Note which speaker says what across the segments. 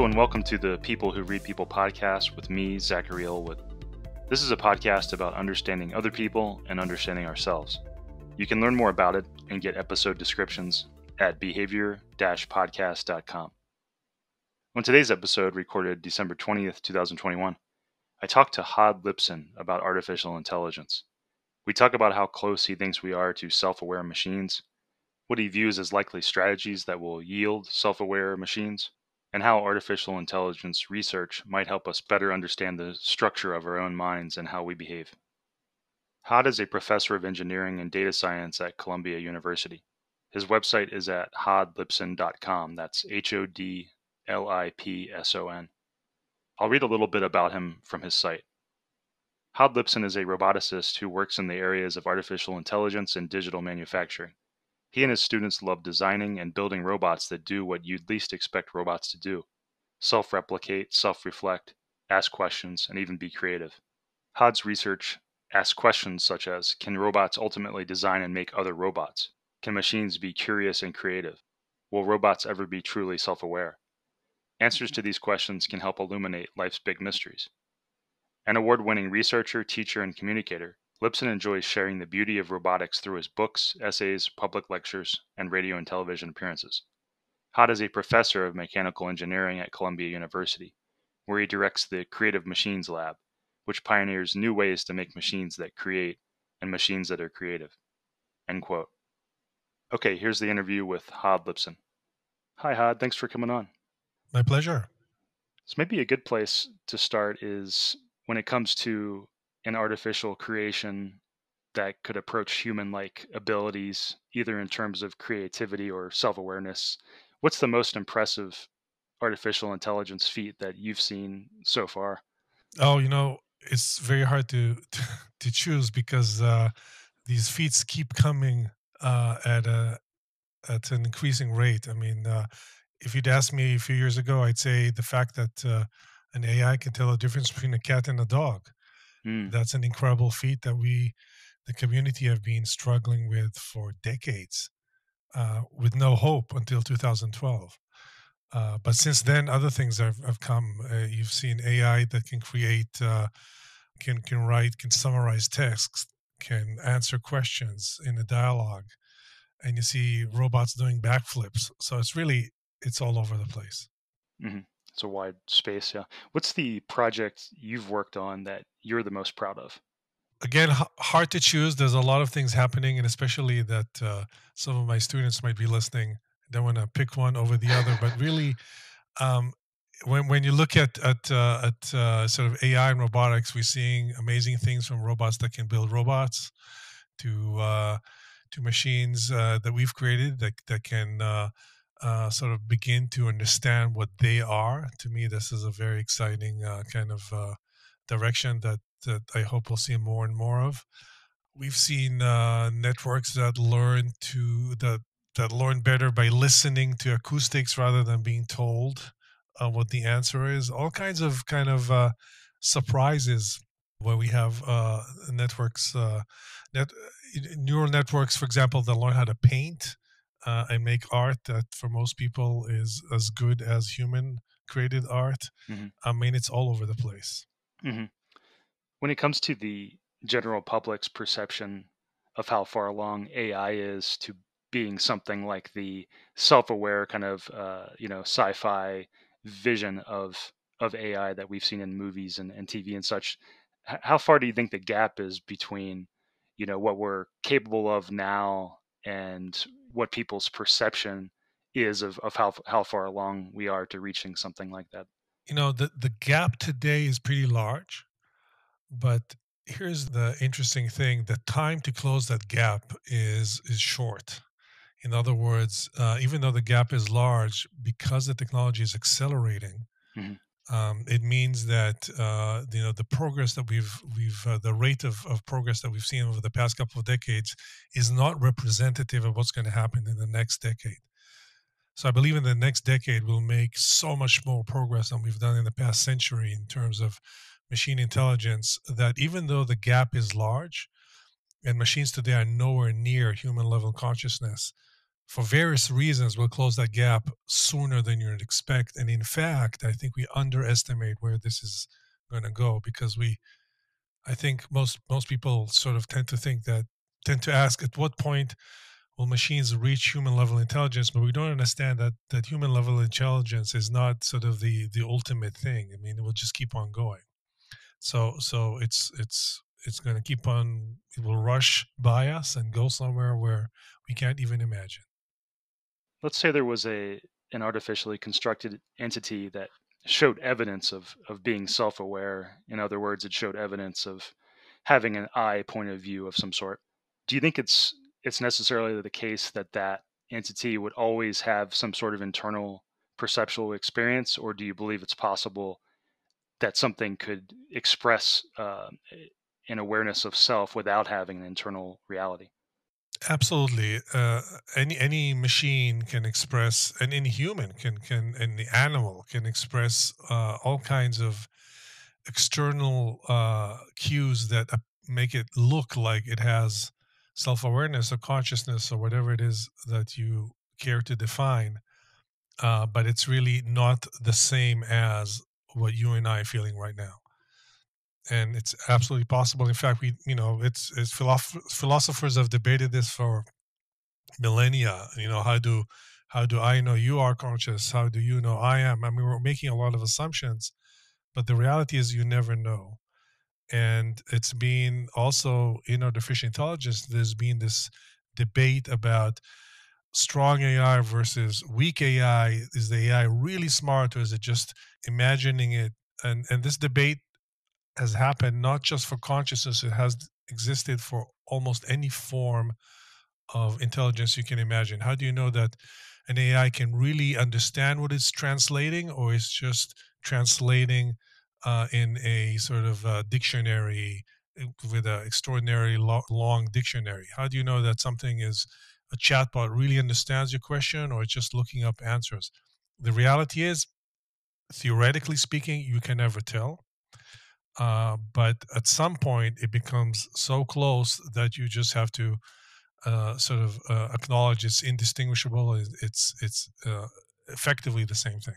Speaker 1: Hello, and welcome to the People Who Read People podcast with me, Zachary Elwood. This is a podcast about understanding other people and understanding ourselves. You can learn more about it and get episode descriptions at behavior podcast.com. On today's episode, recorded December 20th, 2021, I talked to Hod Lipson about artificial intelligence. We talk about how close he thinks we are to self aware machines, what he views as likely strategies that will yield self aware machines and how artificial intelligence research might help us better understand the structure of our own minds and how we behave. Hod is a professor of engineering and data science at Columbia University. His website is at hodlipson.com. That's H O D L I P S O N. I'll read a little bit about him from his site. Hod Lipson is a roboticist who works in the areas of artificial intelligence and digital manufacturing. He and his students love designing and building robots that do what you'd least expect robots to do self replicate, self reflect, ask questions, and even be creative. Hod's research asks questions such as Can robots ultimately design and make other robots? Can machines be curious and creative? Will robots ever be truly self aware? Answers to mm-hmm. these questions can help illuminate life's big mysteries. An award winning researcher, teacher, and communicator, Lipson enjoys sharing the beauty of robotics through his books, essays, public lectures, and radio and television appearances. Hod is a professor of mechanical engineering at Columbia University, where he directs the Creative Machines Lab, which pioneers new ways to make machines that create and machines that are creative. End quote. Okay, here's the interview with Hod Lipson. Hi, Hod. Thanks for coming on. My pleasure. So, maybe a good place to start is when it comes to an artificial creation that could approach human like abilities, either in terms of creativity or self awareness. What's the most impressive artificial intelligence feat that you've seen so far?
Speaker 2: Oh, you know, it's very hard to to, choose because uh, these feats keep coming uh, at a at an increasing rate. I mean, uh, if you'd asked me a few years ago, I'd say the fact that uh, an AI can tell the difference between a cat and a dog Mm. That's an incredible feat that we, the community, have been struggling with for decades, uh, with no hope until 2012. Uh, but since then, other things have, have come. Uh, you've seen AI that can create, uh, can can write, can summarize texts, can answer questions in a dialogue, and you see robots doing backflips. So it's really it's all over the place.
Speaker 1: Mm-hmm. It's a wide space. Yeah. What's the project you've worked on that you're the most proud of?
Speaker 2: Again, h- hard to choose. There's a lot of things happening, and especially that uh, some of my students might be listening. I don't want to pick one over the other, but really, um, when when you look at at uh, at uh, sort of AI and robotics, we're seeing amazing things from robots that can build robots to uh, to machines uh, that we've created that that can uh, uh, sort of begin to understand what they are. To me, this is a very exciting uh, kind of uh, direction that, that I hope we'll see more and more of. We've seen uh, networks that learn to that that learn better by listening to acoustics rather than being told uh, what the answer is. All kinds of kind of uh, surprises where we have networks, net, neural networks, for example, that learn how to paint uh, I make art that for most people is as good as human created art. Mm-hmm. I mean, it's all over the place. Mm-hmm.
Speaker 1: When it comes to the general public's perception of how far along AI is to being something like the self-aware kind of uh, you know sci-fi vision of of AI that we've seen in movies and, and TV and such, how far do you think the gap is between you know what we're capable of now and what people's perception is of, of how, how far along we are to reaching something like that.
Speaker 2: You know, the, the gap today is pretty large, but here's the interesting thing the time to close that gap is is short in other words uh, even though the gap is large because the technology is accelerating mm-hmm. Um, it means that uh, you know the progress that we've we've uh, the rate of, of progress that we've seen over the past couple of decades is not representative of what's going to happen in the next decade. So I believe in the next decade we'll make so much more progress than we've done in the past century in terms of machine intelligence. That even though the gap is large, and machines today are nowhere near human level consciousness, for various reasons, will close that gap sooner than you'd expect. And in fact, I think we underestimate where this is going to go because we, I think most most people sort of tend to think that tend to ask at what point will machines reach human level intelligence, but we don't understand that that human level intelligence is not sort of the the ultimate thing. I mean, it will just keep on going. So so it's it's it's going to keep on. It will rush by us and go somewhere where we can't even imagine
Speaker 1: let's say there was a an artificially constructed entity that showed evidence of of being self-aware in other words it showed evidence of having an i point of view of some sort do you think it's it's necessarily the case that that entity would always have some sort of internal perceptual experience or do you believe it's possible that something could express uh, an awareness of self without having an internal reality
Speaker 2: Absolutely, uh, any any machine can express, and any human can can, any animal can express uh, all kinds of external uh, cues that uh, make it look like it has self awareness or consciousness or whatever it is that you care to define. Uh, but it's really not the same as what you and I are feeling right now and it's absolutely possible. In fact, we you know it's, it's philosophers have debated this for millennia. You know how do how do I know you are conscious? How do you know I am? I mean, we're making a lot of assumptions, but the reality is you never know. And it's been also in artificial intelligence. There's been this debate about strong AI versus weak AI. Is the AI really smart or is it just imagining it? And and this debate has happened not just for consciousness, it has existed for almost any form of intelligence you can imagine. How do you know that an AI can really understand what it's translating or it's just translating uh, in a sort of uh, dictionary eh, with an extraordinary lo- long dictionary? How do you know that something is a chatbot really understands your question or it's just looking up answers? The reality is, theoretically speaking, you can never tell. Uh, but at some point, it becomes so close that you just have to uh, sort of uh, acknowledge it's indistinguishable. It's it's uh, effectively the same thing.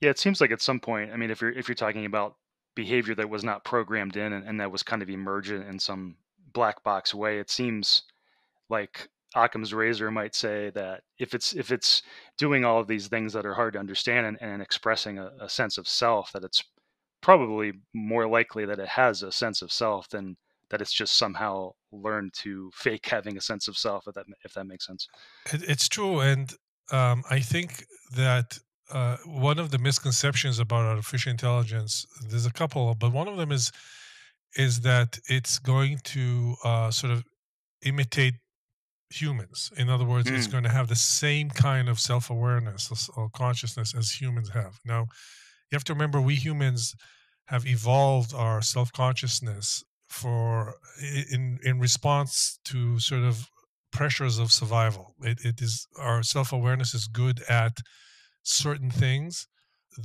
Speaker 1: Yeah, it seems like at some point. I mean, if you're if you're talking about behavior that was not programmed in and, and that was kind of emergent in some black box way, it seems like Occam's razor might say that if it's if it's doing all of these things that are hard to understand and, and expressing a, a, sense of self, that it's probably more likely that it has a sense of self than that it's just somehow learned to fake having a sense of self if that if that makes sense
Speaker 2: it's true and um, i think that uh, one of the misconceptions about artificial intelligence there's a couple but one of them is is that it's going to uh, sort of imitate humans in other words mm. it's going to have the same kind of self-awareness or consciousness as humans have now you have to remember we humans have evolved our self consciousness for in in response to sort of pressures of survival. It, it is our self awareness is good at certain things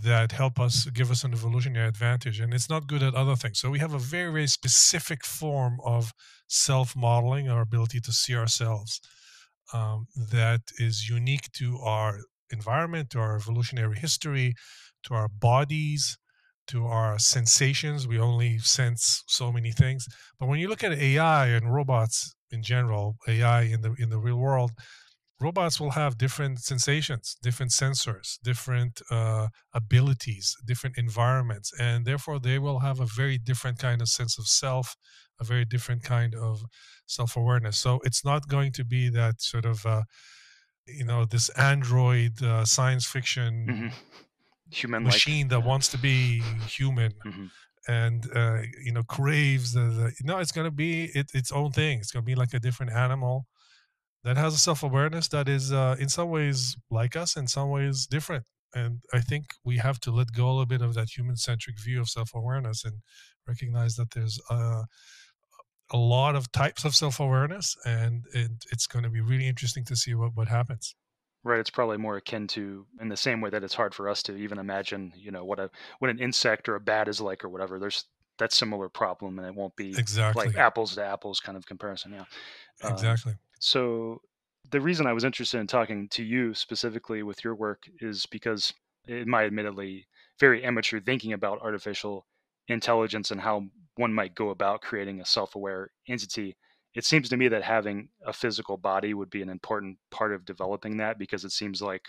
Speaker 2: that help us give us an evolutionary advantage, and it's not good at other things. So we have a very very specific form of self modeling, our ability to see ourselves, um, that is unique to our environment, to our evolutionary history, to our bodies, to our sensations. We only sense so many things. But when you look at AI and robots in general, AI in the in the real world, robots will have different sensations, different sensors, different uh, abilities, different environments, and therefore they will have a very different kind of sense of self, a very different kind of self-awareness. So it's not going to be that sort of uh, you know this android uh, science fiction.
Speaker 1: Mm-hmm human machine
Speaker 2: that wants to be human mm-hmm. and uh, you know craves the, the no it's going to be it, its own thing it's going to be like a different animal that has a self-awareness that is uh, in some ways like us in some ways different and i think we have to let go a little bit of that human-centric view of self-awareness and recognize that there's uh, a lot of types of self-awareness and, and it's going to be really interesting to see what, what happens
Speaker 1: Right, it's probably more akin to in the same way that it's hard for us to even imagine, you know, what a what an insect or a bat is like or whatever. There's that similar problem, and it won't be Exactly. like apples to apples kind of comparison. Yeah. Um, Exactly. so the reason I was interested in talking to you specifically with your work is because, in my admittedly very amateur thinking about artificial intelligence and how one might go about creating a self aware entity, it seems to me that having a physical body would be an important part of developing that because it seems like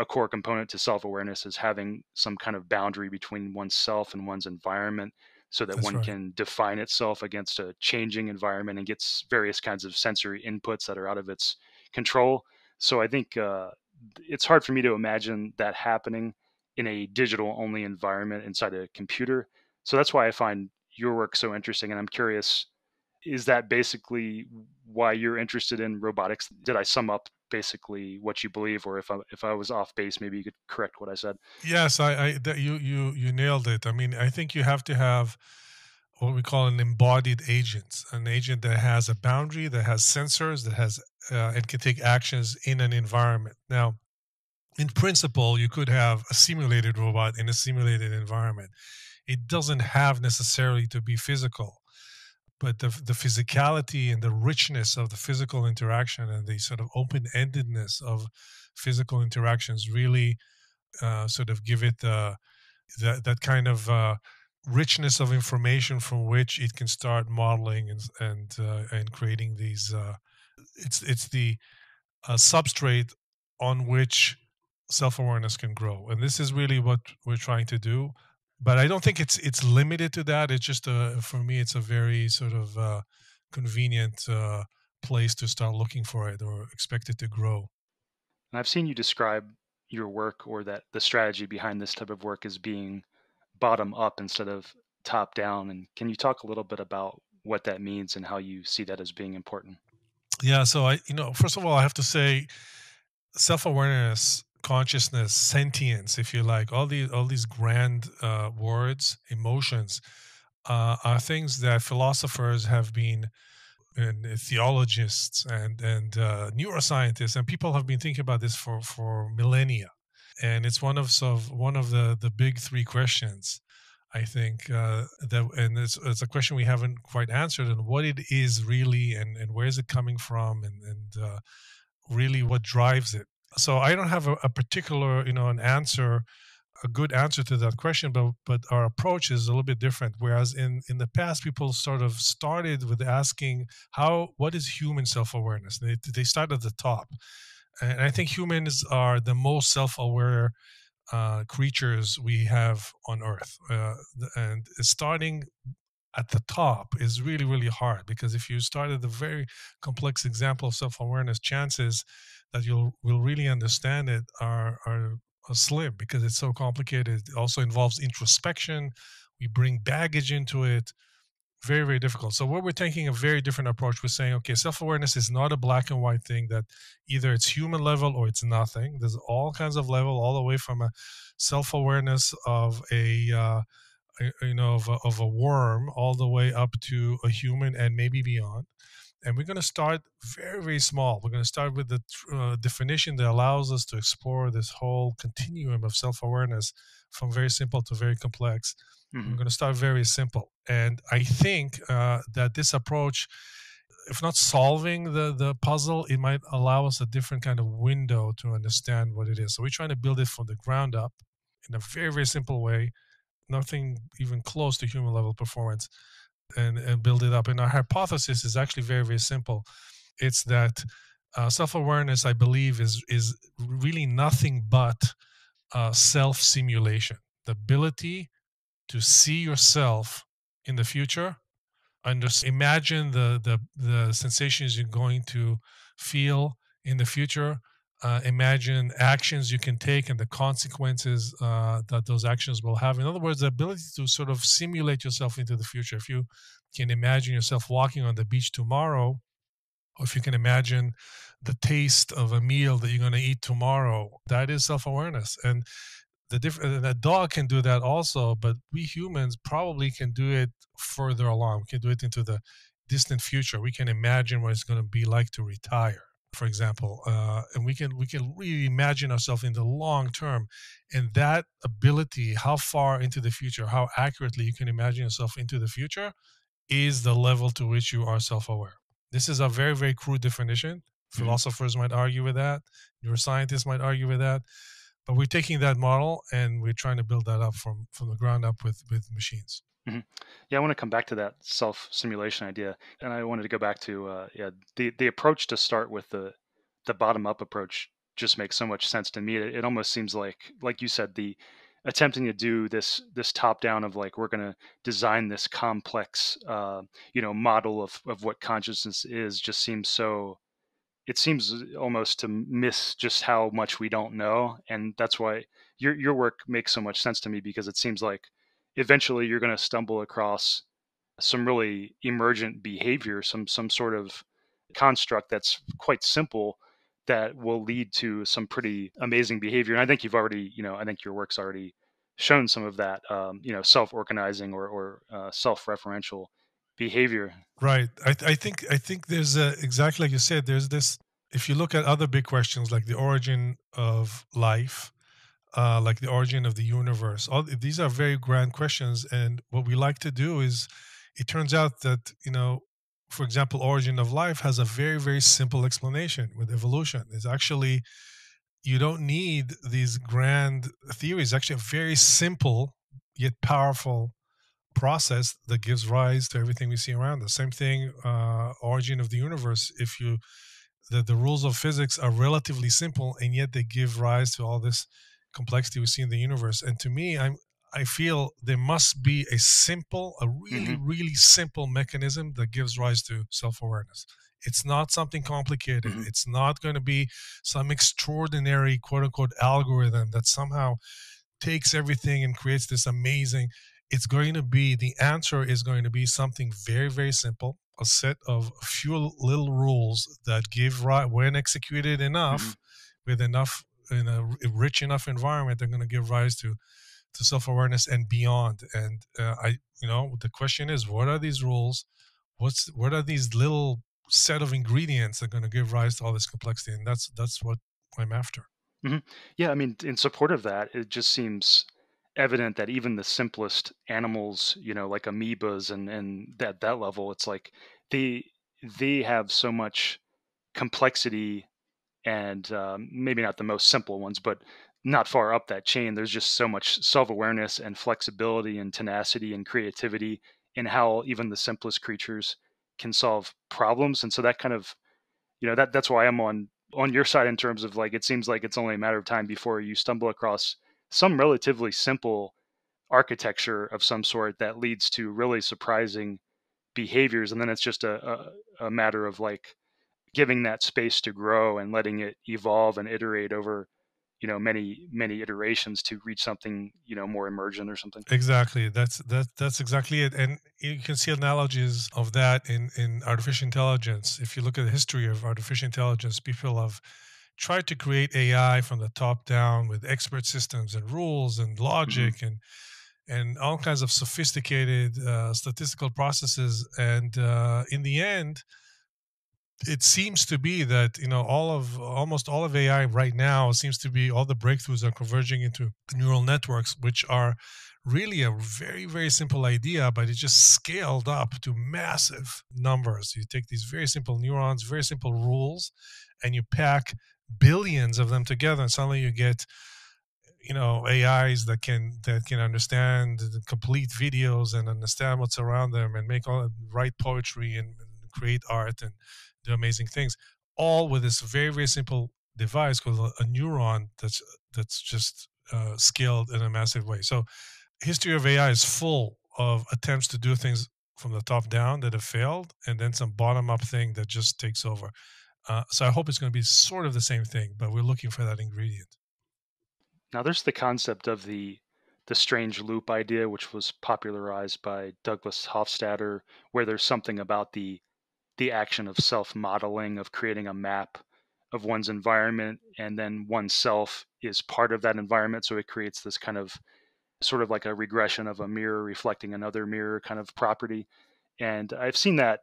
Speaker 1: a core component to self-awareness is having some kind of boundary between oneself and one's environment so that That's one right. can define itself against a changing environment and gets various kinds of sensory inputs that are out of its control so i think uh, it's hard for me to imagine that happening in a digital only environment inside a computer so that's why i find your work so interesting and i'm curious is that basically why you're interested in robotics? Did I sum up basically what you believe, or if I if I was off base, maybe you could correct what I said?
Speaker 2: Yes, I, I that you you you nailed it. I mean, I think you have to have what we call an embodied agent, an agent that has a boundary, that has sensors, that has uh, and can take actions in an environment. Now, in principle, you could have a simulated robot in a simulated environment. It doesn't have necessarily to be physical but the, the physicality and the richness of the physical interaction and the sort of open-endedness of physical interactions really uh, sort of give it uh, that, that kind of uh, richness of information from which it can start modeling and and uh, and creating these uh, it's it's the uh, substrate on which self-awareness can grow and this is really what we're trying to do but I don't think it's it's limited to that. It's just a, for me, it's a very sort of uh, convenient uh, place to start looking for it or expect it to grow.
Speaker 1: And I've seen you describe your work or that the strategy behind this type of work is being bottom up instead of top down. And can you talk a little bit about what that means and how you see that as being important?
Speaker 2: Yeah. So I, you know, first of all, I have to say, self awareness consciousness, sentience, if you like, all these all these grand uh, words, emotions, uh, are things that philosophers have been, and theologists and and uh, neuroscientists and people have been thinking about this for for millennia, and it's one of so one of the the big three questions. I think uh, that, and it's, it's, a question we haven't quite answered, and what it is really, and, and where is it coming from, and, and uh, really what drives it so I don't have a, a particular, you know, an answer, a good answer to that question, but but our approach is a little bit different. Whereas in in the past, people sort of started with asking how what is human self awareness. They they start at the top, and I think humans are the most self aware. Uh, creatures we have on Earth, uh, and starting at the top is really really hard because if you start at the very complex example of self-awareness chances that you'll will really understand it are are, are slim because it's so complicated. It also involves introspection. We bring baggage into it. Very, very difficult. So what we're taking a very different approach. We're saying, okay, self-awareness is not a black and white thing that either it's human level or it's nothing. There's all kinds of level, all the way from a self-awareness of a uh, you know of a, of a worm all the way up to a human and maybe beyond and we're going to start very, very small. We're going to start with the uh, definition that allows us to explore this whole continuum of self awareness from very simple to very complex. Mm-hmm. We're going to start very simple. And I think uh, that this approach, if not solving the, the puzzle, it might allow us a different kind of window to understand what it is. So we're trying to build it from the ground up in a very, very simple way, nothing even close to human level performance and, and build it up. And our hypothesis is actually very, very simple. It's that uh, self-awareness, I believe, is is really nothing but uh, self-simulation, the ability to see yourself in the future, imagine the, the the sensations you're going to feel in the future, uh, imagine actions you can take and the consequences uh, that those actions will have. In other words, the ability to sort of simulate yourself into the future. If you can imagine yourself walking on the beach tomorrow, or if you can imagine the taste of a meal that you're going to eat tomorrow, that is self awareness. And the different a dog can do that also, but we humans probably can do it further along. We can do it into the distant future. We can imagine what it's going to be like to retire for example, uh, and we can we can really imagine ourselves in the long term, and that ability, how far into the future, how accurately you can imagine yourself into the future, is the level to which you are self-aware. This is a very very crude definition. Mm-hmm. Philosophers mm-hmm. might argue with that. Neuroscientists might argue with that. But we're taking that model and we're trying to build that up from from the ground up with with machines. Mm-hmm.
Speaker 1: Yeah, I want to come back to that self simulation idea, and I wanted to go back to uh, yeah the the approach to start with the the bottom up approach just makes so much sense to me. It, it almost seems like like you said the attempting to do this this top down of like we're going to design this complex uh, you know model of of what consciousness is just seems so it seems uh, almost to miss just how much we don't know and that's why your your work makes so much sense to me because it seems like eventually you're going to stumble across some really emergent behavior, some some sort of construct that's quite simple that will lead to some pretty amazing behavior. And I think you've already, you know, I think your work's already shown some of that, um, you know, self-organizing or, or uh, self-referential behavior.
Speaker 2: Right. I, th- I think I think there's a, exactly like you said. There's this. If you look at other big questions like the origin of life, uh, like the origin of the universe. All these are very grand questions, and what we like to do is, it turns out that you know, for example, origin of life has a very very simple explanation with evolution. It's actually you don't need these grand theories. Actually, a very simple yet powerful process that gives rise to everything we see around us. Same thing, uh, origin of the universe. If you that the rules of physics are relatively simple and yet they give rise to all this complexity we see in the universe. And to me, I'm I feel there must be a simple, a really, mm-hmm. really simple mechanism that gives rise to self awareness. It's not something complicated. Mm-hmm. It's not going to be some extraordinary quote unquote algorithm that somehow takes everything and creates this amazing. It's going to be the answer is going to be something very, very simple a set of few little rules that give right when executed enough mm-hmm. with enough in a rich enough environment, they're going to give rise to to self awareness and beyond. And uh, I, you know, the question is, what are these rules? What's what are these little set of ingredients that are going to give rise to all this complexity? And that's that's what I'm after.
Speaker 1: Mm-hmm. Yeah, I mean, in support of that, it just seems evident that even the simplest animals, you know, like amoebas and and that that level, it's like they they have so much complexity and um, maybe not the most simple ones, but not far up that chain, there's just so much self awareness and flexibility and tenacity and creativity in how even the simplest creatures can solve problems. And so that kind of, you know, that that's why I'm on on your side in terms of like it seems like it's only a matter of time before you stumble across some relatively simple architecture of some sort that leads to really surprising behaviors and then it's just a, a, a matter of like giving that space to grow and letting it evolve and iterate over you know many many iterations to reach something you know more emergent or something exactly
Speaker 2: that's that that's exactly it and you can see analogies of that in in artificial intelligence if you look at the history of artificial intelligence people have tried to create ai from the top down with expert systems and rules and mm-hmm. logic mm-hmm. and and all kinds of sophisticated uh, statistical processes and uh, in the end it seems to be that you know all of almost all of AI right now seems to be all the breakthroughs are converging into neural networks, which are really a very very simple idea, but it's just scaled up to massive numbers. You take these very simple neurons, very simple rules, and you pack billions of them together, and suddenly you get you know AIs that can that can understand complete videos and understand what's around them and make all write poetry and, and create art and do amazing things, all with this very very simple device called a neuron that's that's just uh, scaled in a massive way. So, history of AI is full of attempts to do things from the top down that have failed, and then some bottom up thing that just takes over. Uh, so I hope it's going to be sort of the same thing, but we're looking for that ingredient.
Speaker 1: Now there's the concept of the the strange loop idea, which was popularized by Douglas Hofstadter, where there's something about the the action of self modeling, of creating a map of one's environment, and then oneself is part of that environment. So it creates this kind of sort of like a regression of a mirror reflecting another mirror kind of property. And I've seen that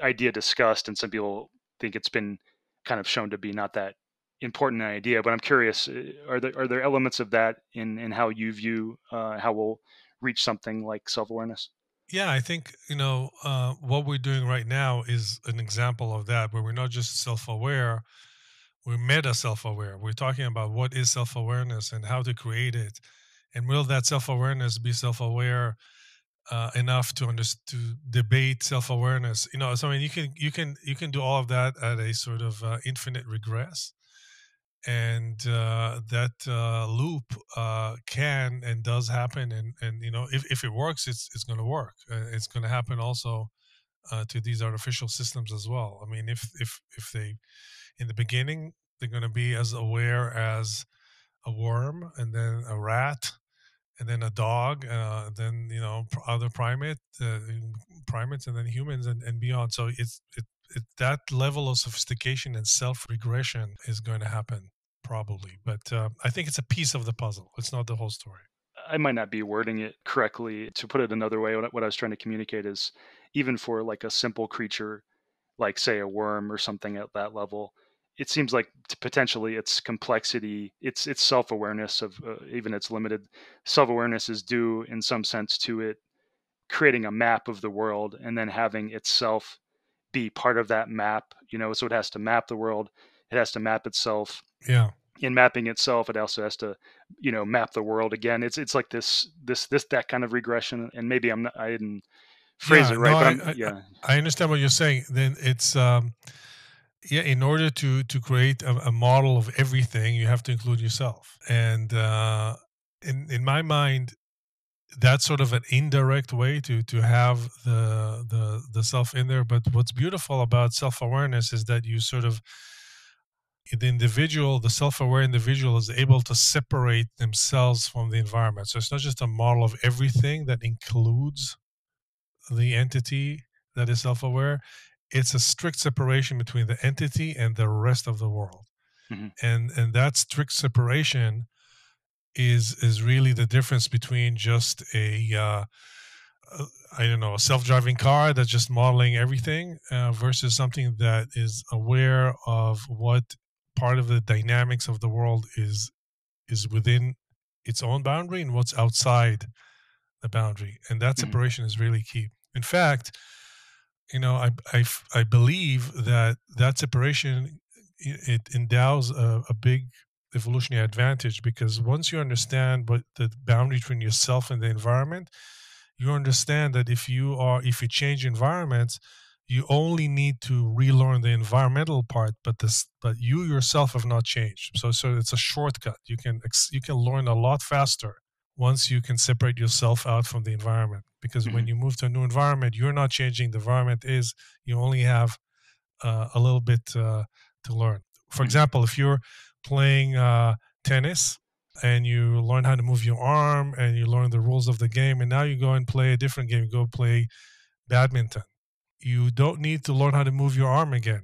Speaker 1: idea discussed, and some people think it's been kind of shown to be not that important an idea. But I'm curious: uh, are there are there elements of that in in how you view uh, how we'll reach something like self awareness? Yeah,
Speaker 2: I think you know uh, what we're doing right now is an example of that, where we're not just self-aware, we're meta self-aware. We're talking about what is self-awareness and how to create it, and will that self-awareness be self-aware uh, enough to under- to debate self-awareness? You know, so I mean, you can you can you can do all of that at a sort of uh, infinite regress, and uh, that uh, loop uh, can and does happen and and you know if, if it works it's it's going to work uh, it's going to happen also uh, to these artificial systems as well i mean if if if they in the beginning they're going to be as aware as a worm and then a rat and then a dog uh, and then you know other primate primates and then humans and, and beyond so it's it, that level of sophistication and self regression is going to happen probably. But uh, I think it's a piece of the puzzle, it's not the whole story.
Speaker 1: I might not be wording it correctly. To put it another way, what I was trying to communicate is even for like a simple creature, like say a worm or something at that level, it seems like potentially its complexity, its its self awareness of uh, even its limited self awareness is due in some sense to it creating a map of the world and then having itself be part of that map you know so it has to map the world it has to map itself yeah in mapping itself it also has to you know map the world again it's it's like this this this that kind of regression and maybe i'm not, i didn't phrase yeah, it right no, I, yeah
Speaker 2: I, I understand what you're saying then it's um yeah in order to to create a, a model of everything you have to include yourself and uh in in my mind that's sort of an indirect way to to have the the the self in there but what's beautiful about self-awareness is that you sort of the individual the self-aware individual is able to separate themselves from the environment so it's not just a model of everything that includes the entity that is self-aware it's a strict separation between the entity and the rest of the world mm-hmm. and and that strict separation is is really the difference between just a uh, uh, I don't know a self-driving car that's just modeling everything uh, versus something that is aware of what part of the dynamics of the world is is within its own boundary and what's outside the boundary and that hmm. separation mm-hmm. is really key in fact you know I, I i believe that that separation it endows a, a big evolutionary advantage because once you understand what the boundary between yourself and the environment, you understand that if you are if you change environments, you only need to relearn the environmental part, but this but you yourself have not changed. So so it's a shortcut. You can you can learn a lot faster once you can separate yourself out from the environment because mm-hmm. when you move to a new environment you're not changing the environment is you only have uh, a little bit uh, to learn for mm-hmm. example if you're playing uh, tennis and you learn how to move your arm and you learn the rules of the game and now you go and play a different game you go play badminton you don't need to learn how to move your arm again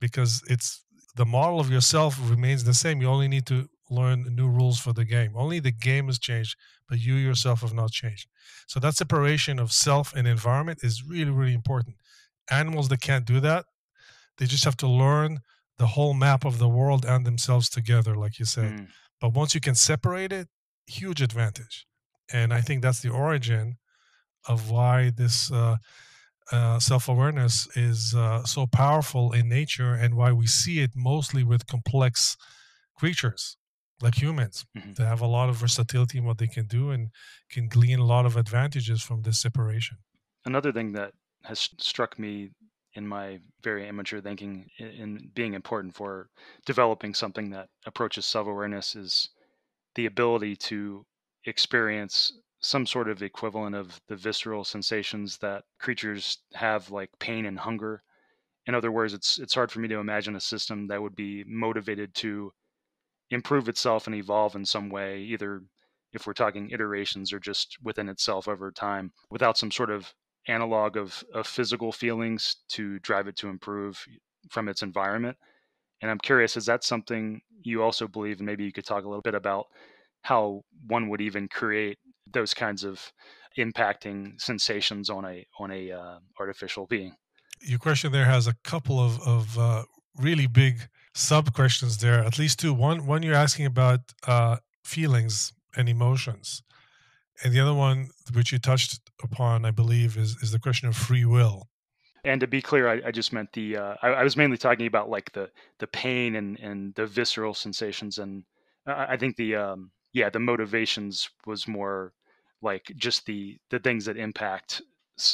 Speaker 2: because it's the model of yourself remains the same you only need to learn new rules for the game only the game has changed but you yourself have not changed so that separation of self and environment is really really important animals that can't do that they just have to learn the whole map of the world and themselves together, like you said. Mm. But once you can separate it, huge advantage. And I think that's the origin of why this uh, uh, self awareness is uh, so powerful in nature and why we see it mostly with complex creatures like humans mm-hmm. they have a lot of versatility in what they can do and can glean a lot of advantages from this separation
Speaker 1: another thing that has struck me in my very immature thinking in being important for developing something that approaches self-awareness is the ability to experience some sort of equivalent of the visceral sensations that creatures have like pain and hunger in other words it's it's hard for me to imagine a system that would be motivated to improve itself and evolve in some way either if we're talking iterations or just within itself over time without some sort of analog of, of physical feelings to drive it to improve from its environment. And I'm curious, is that something you also believe? And maybe you could talk a little bit about how one would even create those kinds of impacting sensations on a on a uh, artificial being.
Speaker 2: Your question there has a couple of of uh, really big sub questions there. At least two. One one you're asking about uh, feelings and emotions, and the other one which you touched upon, I believe, is, is the question of free will.
Speaker 1: And to be clear, I, I just meant the. Uh, I, I, was mainly talking about like the the pain and and the visceral sensations, and I, I think the um, yeah the motivations was more like just the the things that impact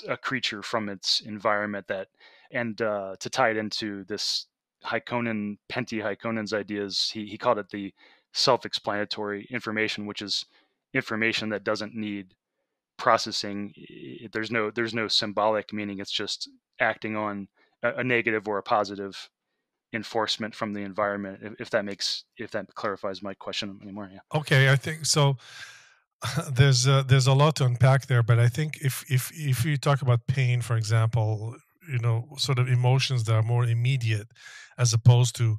Speaker 1: a creature from its environment that and uh, to tie it into this Hykonen Penti Hykonen's ideas he he called it the self-explanatory information which is information that doesn't need processing there's no there's no symbolic meaning it's just acting on a, negative or a positive enforcement from the environment if, if that makes if that clarifies my question anymore yeah
Speaker 2: okay i think so there's a, there's a lot to unpack there but i think if if if you talk about pain for example you know sort of emotions that are more immediate as opposed to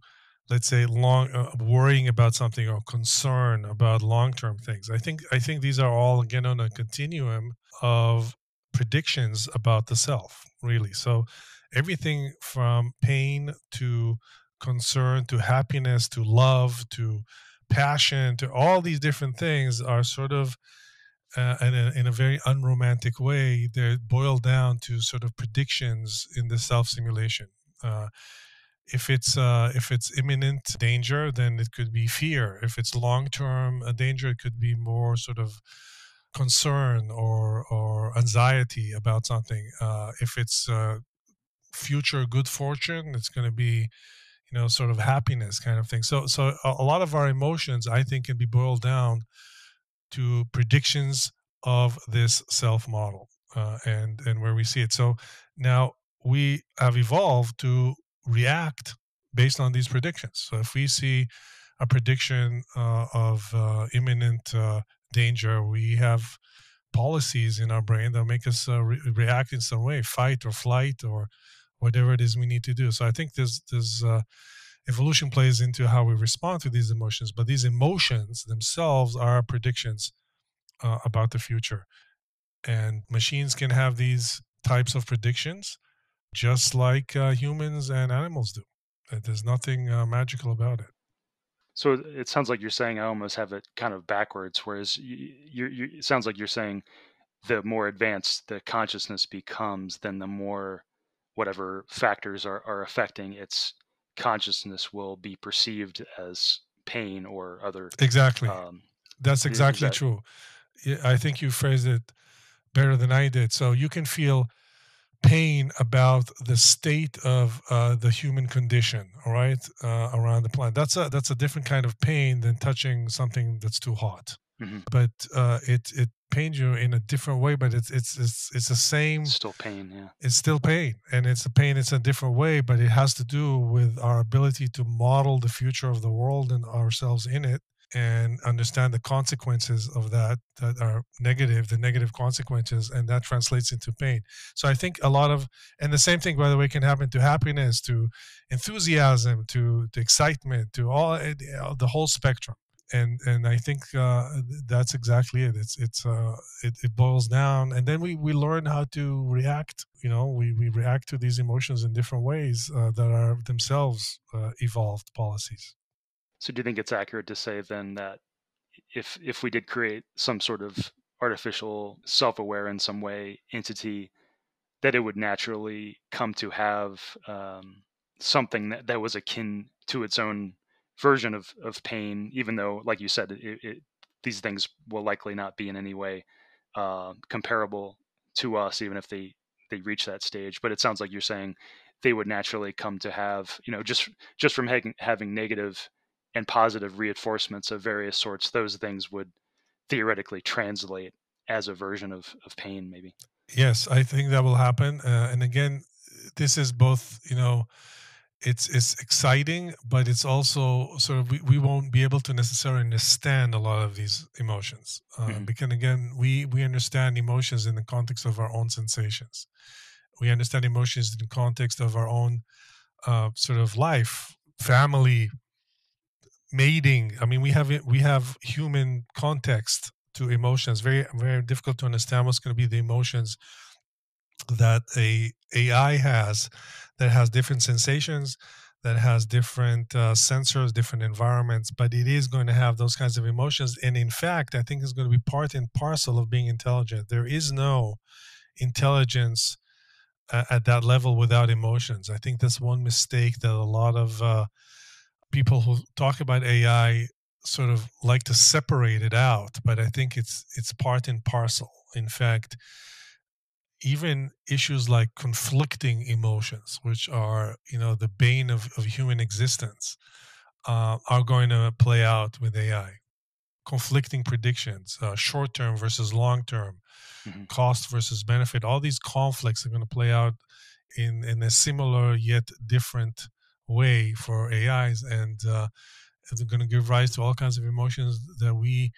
Speaker 2: let's say long uh, worrying about something or concern about long-term things i think i think these are all again on a continuum of predictions about the self really so everything from pain to concern to happiness to love to passion to all these different things are sort of uh, in, a, in a very unromantic way they're boiled down to sort of predictions in the self simulation uh, if it's uh, if it's imminent danger, then it could be fear. If it's long term uh, danger, it could be more sort of concern or or anxiety about something. Uh, if it's uh, future good fortune, it's going to be you know sort of happiness kind of thing. So so a lot of our emotions, I think, can be boiled down to predictions of this self model uh, and and where we see it. So now we have evolved to react based on these predictions. So if we see a prediction uh, of uh, imminent uh, danger, we have policies in our brain that make us uh, re- react in some way, fight or flight or whatever it is we need to do. So I think there's there's uh, evolution plays into how we respond to these emotions, but these emotions themselves are predictions uh, about the future, and machines can have these types of predictions just like uh, humans and animals do. Uh, there's nothing uh, magical about it.
Speaker 1: So it sounds like you're saying I almost have it kind of backwards, whereas you, you, you it sounds like you're saying the more advanced the consciousness becomes, then the more whatever factors are, are affecting its consciousness will be perceived as pain or other. Exactly. Um,
Speaker 2: That's exactly that... true. I think you phrased it better than I did. So you can feel pain about the state of uh, the human condition, all right, uh, around the planet. That's a that's a different kind of pain than touching something that's too hot. Mm-hmm. But uh, it it pains you in a different way, but it's it's it's it's the same. It's still pain, yeah. It's still pain, and it's a pain. It's a different way, but it has to do with our ability to model the future of the world and ourselves in it, and understand the consequences of that that are negative the negative consequences and that translates into pain so i think a lot of and the same thing by the way can happen to happiness to enthusiasm to, the excitement to eh, all the whole spectrum and and i think uh, that's exactly it it's it's uh, it, it boils down and then we we learn how to react you know we we react to these emotions in different ways uh, that are themselves uh, evolved policies
Speaker 1: so do you think it's accurate to say then that if if we did create some sort of artificial self-aware in some way entity, that it would naturally come to have um, something that, that was akin to its own version of, of pain, even though, like you said, it, it, these things will likely not be in any way uh, comparable to us, even if they, they reach that stage. But it sounds like you're saying they would naturally come to have, you know, just just from having, having negative and positive reinforcements of various sorts, those things would theoretically translate as a version of, of pain, maybe.
Speaker 2: Yes, I think that will happen. Uh, and again, this is both, you know, it's it's exciting, but it's also sort of we, we won't be able to necessarily understand a lot of these emotions uh, mm-hmm. because again we we understand emotions in the context of our own sensations. We understand emotions in the context of our own uh, sort of life, family, mating i mean we have we have human context to emotions very very difficult to understand what's going to be the emotions that a ai has that has different sensations that has different uh, sensors different environments but it is going to have those kinds of emotions and in fact i think it's going to be part and parcel of being intelligent there is no intelligence uh, at that level without emotions i think that's one mistake that a lot of uh, people who talk about AI sort of like to separate it out, but I think it's it's part and parcel. In fact, even issues like conflicting emotions, which are you know the bane of, of human existence, uh, are going to play out with AI. Conflicting predictions, uh, short term versus long term, mm-hmm. cost versus benefit. All these conflicts are going to play out in in a similar yet different way for AIs, and uh, they're going to give rise to all kinds of emotions that we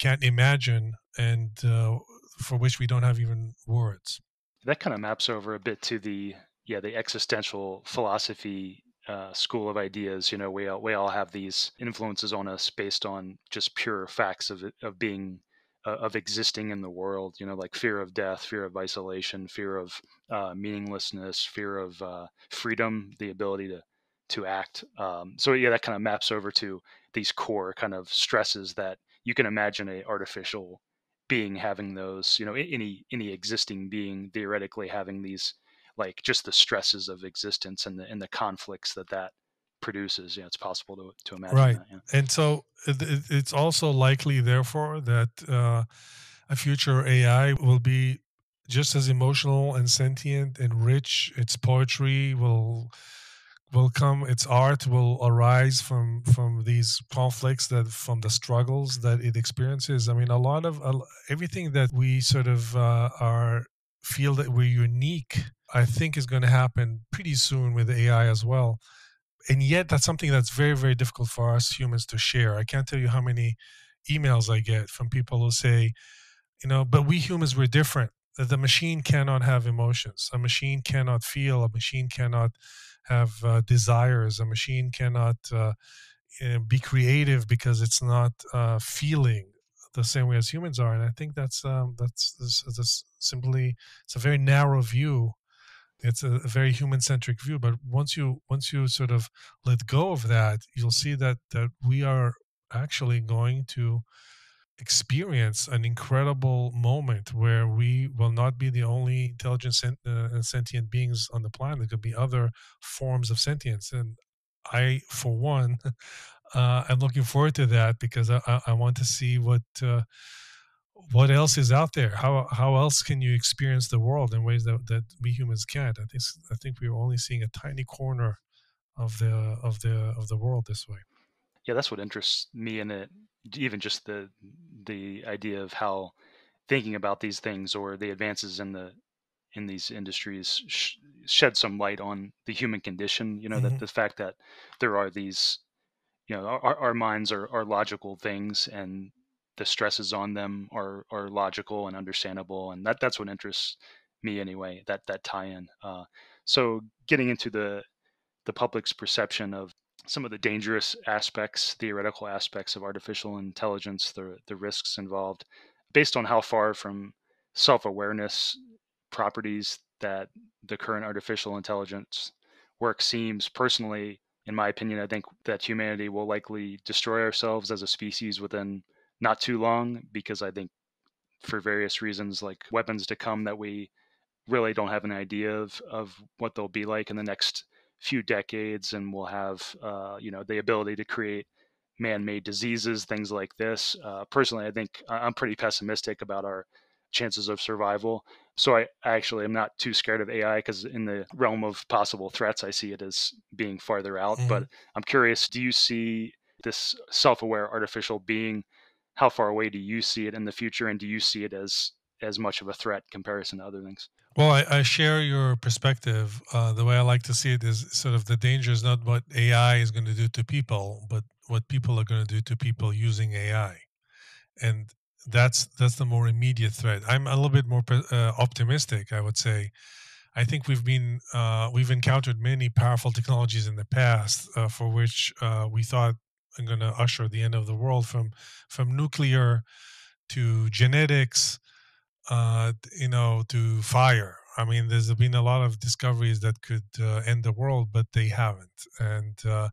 Speaker 2: can't imagine and uh, for which we don't have even words.
Speaker 1: That kind of maps over a bit to the yeah the existential philosophy uh, school of ideas. You know, we all, we all have these influences on us based on just pure facts of of being uh, of existing in the world. You know, like fear of death, fear of isolation, fear of uh, meaninglessness, fear of uh, freedom, the ability to to act. Um, so yeah, that kind of maps over to these core kind of stresses that you can imagine a artificial being having those. You know, any any existing being theoretically having these like just the stresses of existence and the and the conflicts that that produces. You know, it's possible to to imagine. Right, that, yeah.
Speaker 2: and so uh, it's also likely, therefore, that uh, a future AI will be just as emotional and sentient and rich. Its poetry will will come its art will arise from from these conflicts that from the struggles that it experiences i mean a lot of uh, everything that we sort of uh, are feel that we're unique i think is going to happen pretty soon with ai as well and yet that's something that's very very difficult for us humans to share i can't tell you how many emails i get from people who say you know but we humans we're different the machine cannot have emotions a machine cannot feel a machine cannot have uh, desires. A machine cannot uh, eh, be creative because it's not uh, feeling the same way as humans are. And I think that's um, that's, simply it's a very narrow view. It's a, a very human centric view. But once you once you sort of let go of that, you'll see that that we are actually going to experience an incredible moment where we will not be the only intelligent sen- uh, sentient beings on the planet. There could be other forms of sentience. And I, for one, uh, I'm looking forward to that because I, I, I want to see what. Uh, what else is out there? How how else can you experience the world in ways that, that we humans can't? I think I think we're only seeing a tiny corner of the of the of the world this way
Speaker 1: yeah, that's what interests me in it. Even just the the idea of how thinking about these things or the advances in the in these industries sh- shed some light on the human condition. You know mm-hmm. that the fact that there are these, you know, our, our minds are, are logical things, and the stresses on them are are logical and understandable, and that that's what interests me anyway. That that tie in. Uh, so getting into the the public's perception of some of the dangerous aspects, theoretical aspects of artificial intelligence, the the risks involved, based on how far from self-awareness properties that the current artificial intelligence work seems personally in my opinion i think that humanity will likely destroy ourselves as a species within not too long because i think for various reasons like weapons to come that we really don't have an idea of of what they'll be like in the next few decades and we'll have uh, you know the ability to create man-made diseases things like this uh, personally i think i'm pretty pessimistic about our chances of survival so i actually am not too scared of ai because in the realm of possible threats i see it as being farther out mm but i'm curious do you see this self-aware artificial being how far away do you see it in the future and do you see it as as much of a threat comparison to other things.
Speaker 2: Well, I, I share your perspective. Uh, the way I like to see it is sort of the danger is not what AI is going to do to people, but what people are going to do to people using AI, and that's that's the more immediate threat. I'm a little bit more uh, optimistic, I would say. I think we've been uh, we've encountered many powerful technologies in the past uh, for which uh, we thought are going to usher the end of the world from from nuclear to genetics uh, you know, to fire. I mean, there's been a lot of discoveries that could uh, end the world, but they haven't. And uh,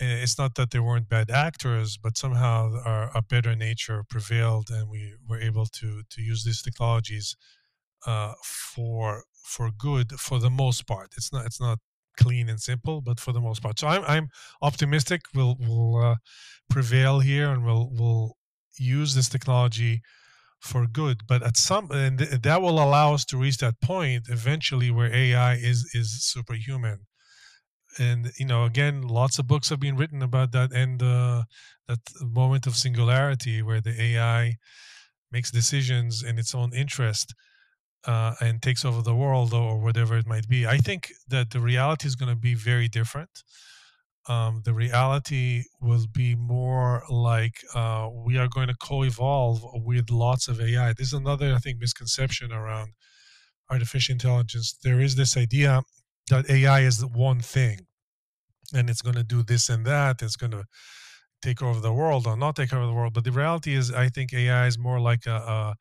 Speaker 2: it's not that they weren't bad actors, but somehow our, uh, our better nature prevailed, and we were able to to use these technologies uh, for for good for the most part. It's not it's not clean and simple, but for the most part. So I'm I'm optimistic. We'll we'll uh, prevail here, and we'll we'll use this technology for good. But at some, and that will allow us to reach that point eventually where AI is is superhuman. And you know, again, lots of books have been written about that and uh, that moment of singularity where the AI makes decisions in its own interest uh, and takes over the world or whatever it might be. I think that the reality is going to be very different um, the reality will be more like uh, we are going to co-evolve with lots of AI. This is another, I think, misconception around artificial intelligence. There is this idea that AI is one thing, and it's going to do this and that. It's going to take over the world or not take over the world. But the reality is, I think AI is more like a, a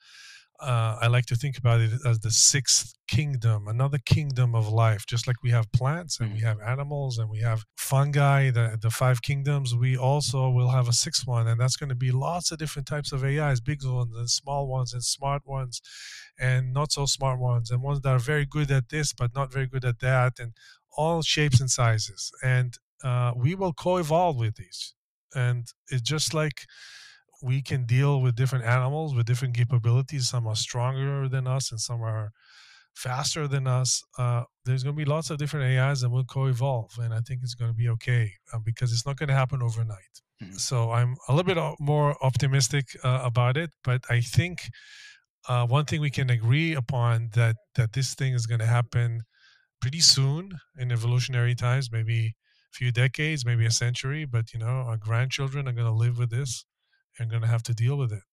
Speaker 2: uh, I like to think about it as the sixth kingdom, another kingdom of life, just like we have plants and we mm. have animals and we have fungi, the, the five kingdoms, we also will have a sixth one. And that's going to be lots of different types of AIs, big ones and small ones and smart ones and not so smart ones and ones that are very good at this, but not very good at that and all shapes and sizes. And uh, we will co-evolve with these. And it's just like, we can deal with different animals with different capabilities. Some are stronger than us, and some are faster than us. Uh, there's going to be lots of different AIs that will co-evolve, and I think it's going to be okay uh, because it's not going to happen overnight. Mm-hmm. So I'm a little bit more optimistic uh, about it, but I think uh, one thing we can agree upon that that this thing is going to happen pretty soon in evolutionary times, maybe a few decades, maybe a century. But you know, our grandchildren are going to live with this and going to have to deal with it.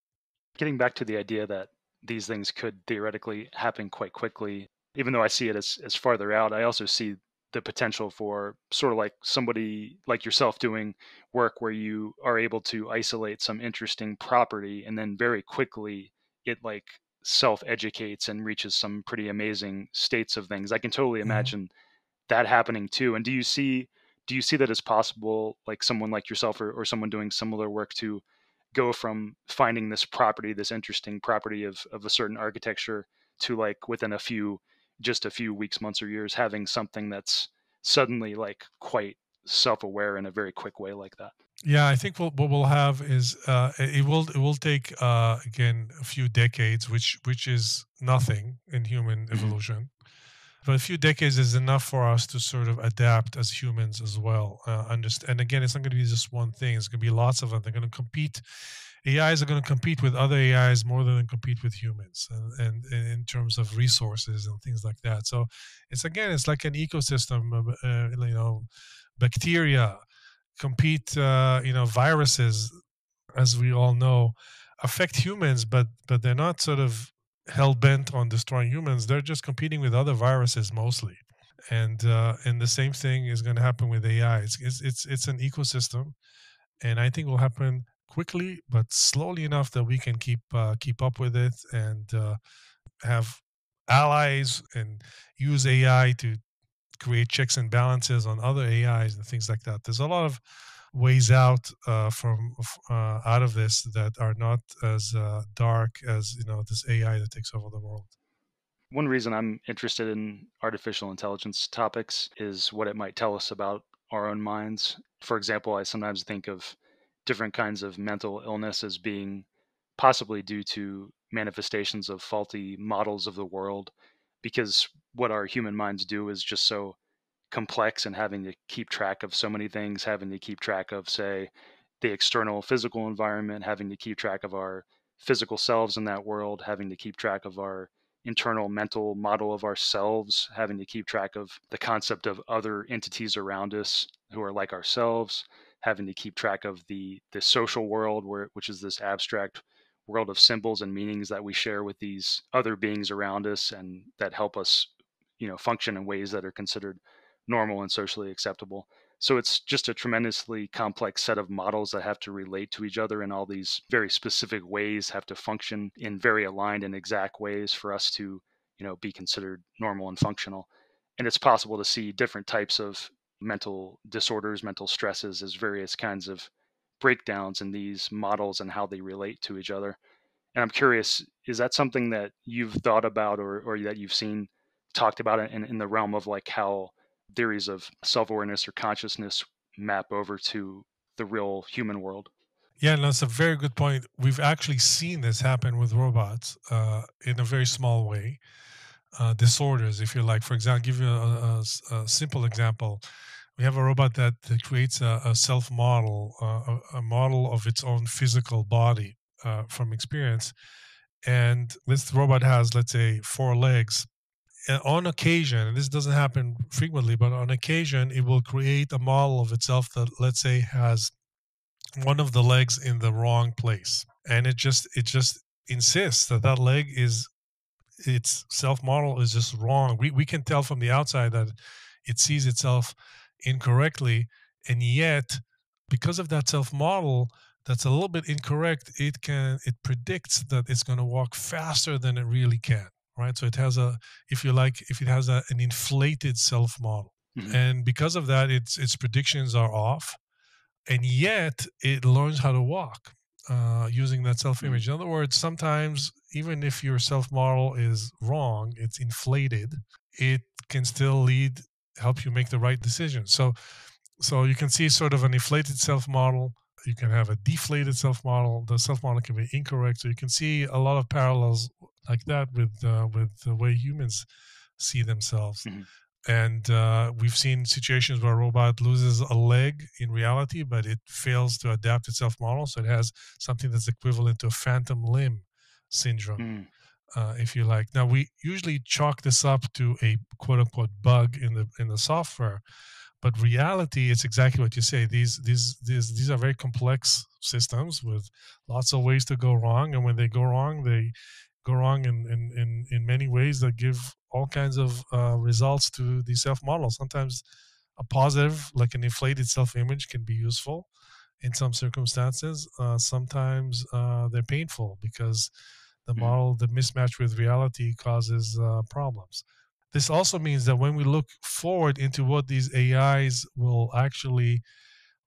Speaker 1: Getting back to the idea that these things could theoretically happen quite quickly. Even though I see it as, as farther out, I also see the potential for sort of like somebody like yourself doing work where you are able to isolate some interesting property and then very quickly it like self educates and reaches some pretty amazing states of things. I can totally mm-hmm. imagine mm-hmm. that happening too. And do you see do you see that as possible like someone like yourself or, or someone doing similar work to go from finding this property, this interesting property of of a certain architecture, to like within a few, just a few weeks, months, or years, having something that's suddenly like quite self-aware in a very quick way like that.
Speaker 2: Yeah, I think we'll, what we'll have is uh, it will it will take uh, again a few decades, which which is nothing in human mm-hmm. evolution, but a few decades is enough for us to sort of adapt as humans as well. Uh, understand, and again, it's not going to be just one thing. It's going to be lots of them. They're going to compete. AIs are going to compete with other AIs more than compete with humans, and, and, in terms of resources and things like that. So, it's again, it's like an ecosystem. Uh, you know, bacteria compete. Uh, you know, viruses, as we all know, affect humans, but but they're not sort of hell bent on destroying humans. They're just competing with other viruses mostly, and uh, and the same thing is going to happen with AI. It's, it's it's it's an ecosystem, and I think will happen quickly, but slowly enough that we can keep uh, keep up with it and uh, have allies and use AI to create checks and balances on other AIs and things like that. There's a lot of ways out uh, from uh, out of this that are not as uh, dark as you know this AI that takes over the world.
Speaker 1: One reason I'm interested in artificial intelligence topics is what it might tell us about our own minds. For example, I sometimes think of different kinds of mental illness as being possibly due to manifestations of faulty models of the world because what our human minds do is just so complex and having to keep track of so many things, having to keep track of, say, the external physical environment, having to keep track of our physical selves in that world, having to keep track of our internal mental model of ourselves, having to keep track of the concept of other entities around us who are like ourselves, having to keep track of the the social world where which is this abstract world of symbols and meanings that we share with these other beings around us and that help us, you know, function in ways that are considered normal and socially acceptable. So it's just a tremendously complex set of models that have to relate to each other in all these very specific ways, have to function in very aligned and exact ways for us to, you know, be considered normal and functional. And it's possible to see different types of mental disorders, mental stresses as various kinds of breakdowns in these models and how they relate to each other. And I'm curious, is that something that you've thought about or, or that you've seen talked about in, in the realm of like how theories of self awareness or consciousness map over to the real human world.
Speaker 2: Yeah, and no, that's a very good point. We've actually seen this happen with robots uh, in a very small way. Uh, disorders, if you like. For example, give you a, a, a, simple example. We have a robot that, that creates a, a self model, uh, a, model of its own physical body uh, from experience. And this robot has, let's say, four legs on occasion, this doesn't happen frequently, but on occasion, it will create a model of itself that, let's say, has one of the legs in the wrong place, and it just it just insists that that leg is its self model is just wrong. We we can tell from the outside that it sees itself incorrectly, and yet because of that self model, that's a little bit incorrect it can it predicts that it's going to walk faster than it really can right? So it has a, if you like, if it has a, an inflated self model, mm-hmm. and because of that, its its predictions are off, and yet it learns how to walk uh, using that mm. self image. Mm-hmm. In other words, sometimes even if your self model is wrong, it's inflated, it can still lead help you make the right decision. So, so you can see sort of an inflated self model you can have a deflated self model. The self model can be incorrect. So you can see a lot of parallels like that with uh, with the way humans see themselves. Mm-hmm. And uh, we've seen situations where a robot loses a leg in reality, but it fails to adapt its self model. So it has something that's equivalent to a phantom limb syndrome. Mm. Uh, if you like. Now we usually chalk this up to a quote unquote bug in the in the software, but reality its exactly what you say. These these these these are very complex systems with lots of ways to go wrong, and when they go wrong, they go wrong in in in, in many ways that give all kinds of uh, results to the self model. Sometimes a positive, like an inflated self image, can be useful in some circumstances. Uh, sometimes uh, they're painful because the hmm. model, the mismatch with reality causes uh, problems. This also means that when we look forward into what these AIs will actually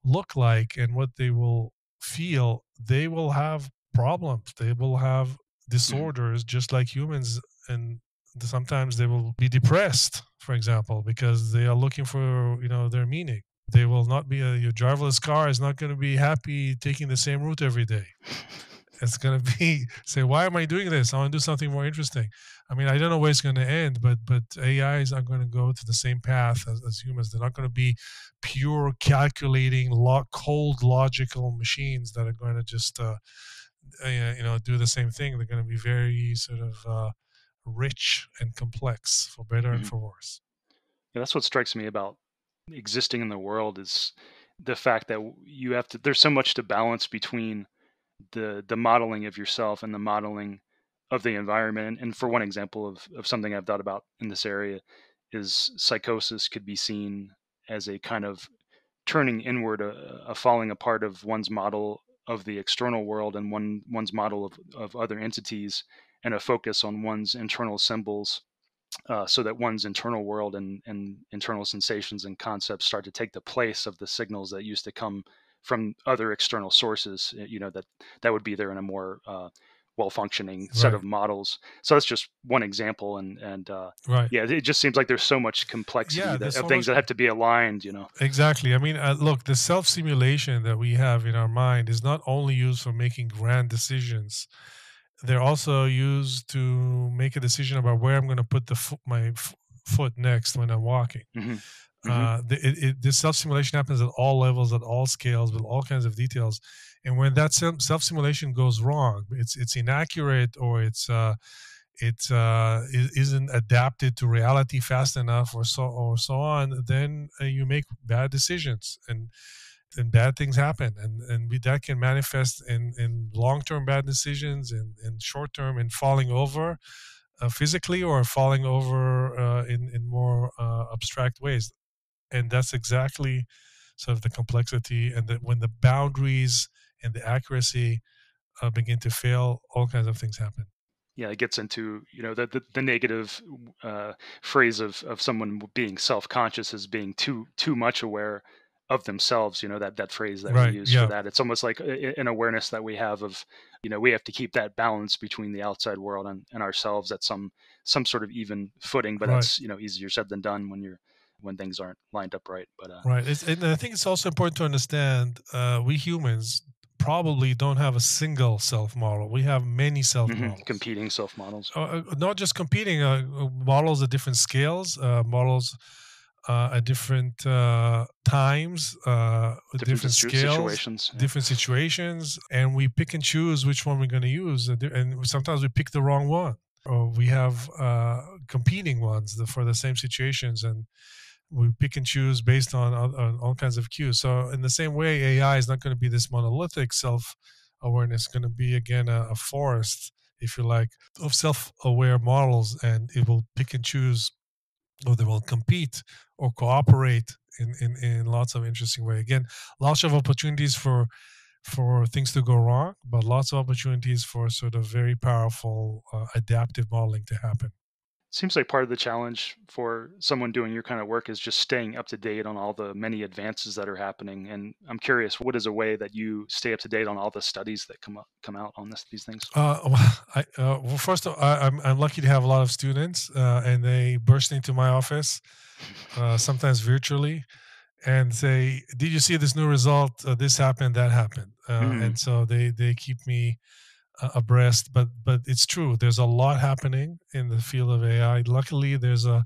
Speaker 2: look like and what they will feel, they will have problems. They will have mm-hmm. disorders just like humans and sometimes they will be depressed for example because they are looking for you know their meaning they will not be a, uh, your driverless car is not going to be happy taking the same route every day It's going to be say, why am I doing this? I want to do something more interesting. I mean, I don't know where it's going to end, but but AIs are going to go to the same path as, as humans. They're not going to be pure calculating, lo- cold logical machines that are going to just uh, uh you know do the same thing. They're going to be very sort of uh, rich and complex, for better mm-hmm. and for worse.
Speaker 1: Yeah, that's what strikes me about existing in the world is the fact that you have to. There's so much to balance between the the modeling of yourself and the modeling of the environment. And for one example of, of something I've thought about in this area is psychosis could be seen as a kind of turning inward, a, a falling apart of one's model of the external world and one one's model of, of other entities and a focus on one's internal symbols uh, so that one's internal world and, and internal sensations and concepts start to take the place of the signals that used to come from other external sources you know that that would be there in a more uh, well functioning right. set of models so that's just one example and and uh, right. yeah it just seems like there's so much complexity yeah, that, of things much... that have to be aligned you know
Speaker 2: exactly i mean uh, look the self simulation that we have in our mind is not only used for making grand decisions they're also used to make a decision about where i'm going to put the fo- my f- foot next when i'm walking mm-hmm. Mm-hmm. Uh, the, it, it, this self simulation happens at all levels, at all scales, with all kinds of details. And when that self simulation goes wrong, it's it's inaccurate or it's uh, uh it uh, isn't adapted to reality fast enough, or so or so on. Then uh, you make bad decisions and then bad things happen and and we, that can manifest in in long-term bad decisions and in, in short-term in falling over uh, physically or falling over uh, in in more uh, abstract ways and that's exactly sort of the complexity and that when the boundaries and the accuracy uh, begin to fail all kinds of things happen
Speaker 1: yeah it gets into you know the the, the negative uh, phrase of of someone being self-conscious as being too too much aware of themselves you know that that phrase that right, we use yeah. for that it's almost like uh, an awareness that we have of you know we have to keep that balance between the outside world and, and ourselves at some some sort of even footing but right. that's you know easier said than done when you're when things aren't lined up right. But uh, right,
Speaker 2: it's, and I think it's also important to understand uh, we humans probably don't have a single self model. We have many self
Speaker 1: models, mm-hmm. competing self models. Uh,
Speaker 2: uh, not just competing uh, uh, models at different scales, models. at different times, different, different situ- scales, situations, yeah. different situations, and we pick and choose which one we're going to use, and sometimes we pick the wrong one. Or we have competing ones for the same situations, and we pick and choose based on, on, all kinds of cues. So in the same way, AI is not going to be this monolithic self awareness. It's going to be again a, a forest, if you like, of self aware models, and it will pick and choose, or they will compete or cooperate in in, in lots of interesting way. Again, lots of opportunities for for things to go wrong, but lots of opportunities for sort of very powerful uh, adaptive modeling to happen
Speaker 1: seems like part of the challenge for someone doing your kind of work is just staying up to date on all the many advances that are happening and i'm curious what is a way that you stay up to date on all the studies that come up, come out on this, these things uh,
Speaker 2: I, uh, well first of all I, am I'm, I'm lucky to have a lot of students uh, and they burst into my office uh, sometimes virtually and say did you see this new result uh, this happened that happened uh, mm-hmm. and so they they keep me abreast but but it's true there's a lot happening in the field of ai luckily there's a,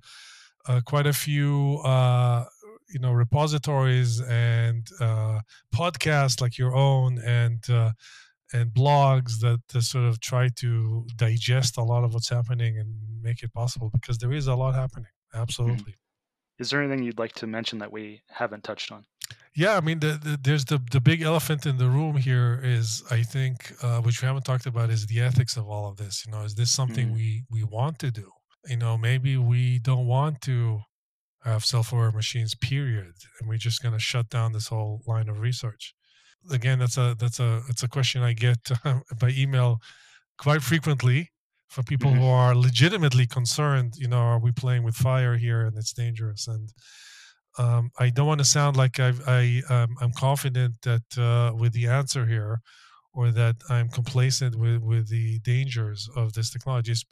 Speaker 2: a quite a few uh, you know repositories and uh, podcasts like your own and uh, and blogs that, that sort of try to digest a lot of what's happening and make it possible because there is a lot happening mm-hmm. absolutely
Speaker 1: is there anything you'd like to mention that we haven't touched on
Speaker 2: yeah, I mean, the, the, there's the the big elephant in the room here is I think uh, which we haven't talked about is the ethics of all of this. You know, is this something mm. we we want to do? You know, maybe we don't want to have self-aware machines. Period, and we're just going to shut down this whole line of research. Again, that's a that's a it's a question I get by email quite frequently for people mm-hmm. who are legitimately concerned. You know, are we playing with fire here and it's dangerous and um, I don't want to sound like I've, I um, I'm confident that uh, with the answer here, or that I'm complacent with with the dangers of this technology. It's,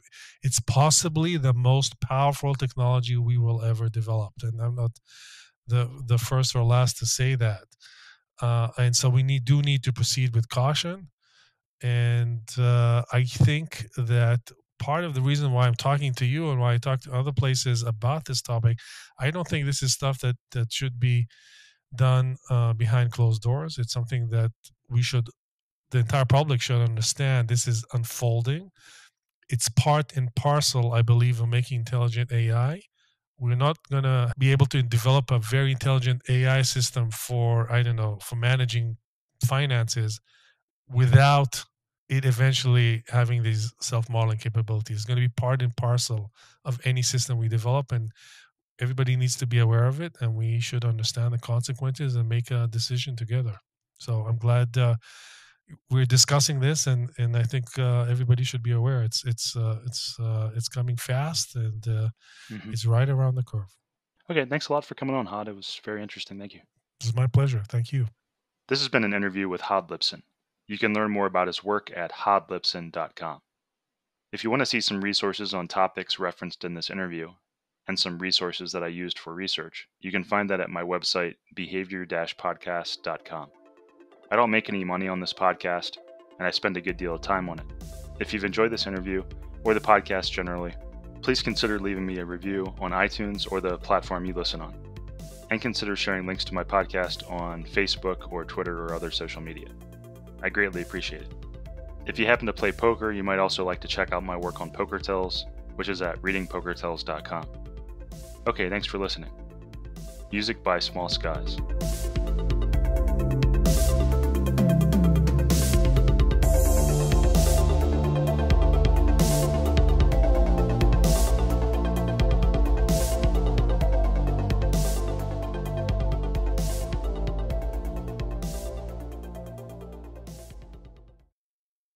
Speaker 2: it's possibly the most powerful technology we will ever develop, and I'm not the the first or last to say that. Uh, and so we need do need to proceed with caution. And uh, I think that part of the reason why I'm talking to you and why I talk to other places about this topic. I don't think this is stuff that that should be done uh, behind closed doors. It's something that we should, the entire public should understand. This is unfolding. It's part and parcel, I believe, of making intelligent AI. We're not going to be able to develop a very intelligent AI system for, I don't know, for managing finances without it eventually having these self-modeling capabilities is going to be part and parcel of any system we develop and everybody needs to be aware of it and we should understand the consequences and make a decision together so i'm glad uh, we're discussing this and and i think uh, everybody should be aware it's it's uh, it's uh, it's coming fast and uh, mm-hmm. it's right around the curve
Speaker 1: okay thanks a lot for coming on hod it was very interesting thank you
Speaker 2: it's my pleasure thank you
Speaker 1: this has been an interview with hod lipson you can learn more about his work at hodlipson.com. If you want to see some resources on topics referenced in this interview and some resources that I used for research, you can find that at my website, behavior podcast.com. I don't make any money on this podcast, and I spend a good deal of time on it. If you've enjoyed this interview or the podcast generally, please consider leaving me a review on iTunes or the platform you listen on. And consider sharing links to my podcast on Facebook or Twitter or other social media. I greatly appreciate it. If you happen to play poker, you might also like to check out my work on Poker Tales, which is at readingpokertales.com. Okay, thanks for listening. Music by Small Skies.